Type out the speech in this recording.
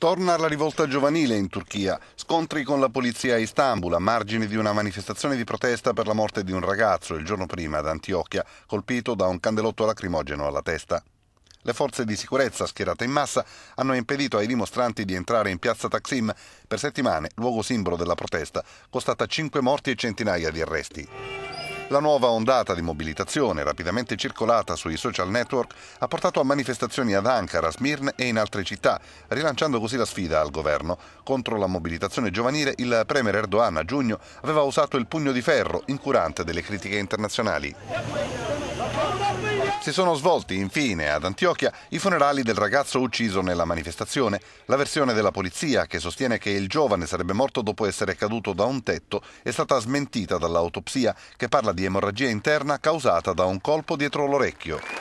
Torna la rivolta giovanile in Turchia, scontri con la polizia a Istanbul a margine di una manifestazione di protesta per la morte di un ragazzo il giorno prima ad Antiochia, colpito da un candelotto lacrimogeno alla testa. Le forze di sicurezza schierate in massa hanno impedito ai dimostranti di entrare in piazza Taksim per settimane, luogo simbolo della protesta, costata cinque morti e centinaia di arresti. La nuova ondata di mobilitazione, rapidamente circolata sui social network, ha portato a manifestazioni ad Ankara, Smirne e in altre città, rilanciando così la sfida al governo. Contro la mobilitazione giovanile, il premier Erdogan a giugno aveva usato il pugno di ferro, incurante delle critiche internazionali. Si sono svolti infine ad Antiochia i funerali del ragazzo ucciso nella manifestazione, la versione della polizia che sostiene che il giovane sarebbe morto dopo essere caduto da un tetto è stata smentita dall'autopsia che parla di emorragia interna causata da un colpo dietro l'orecchio.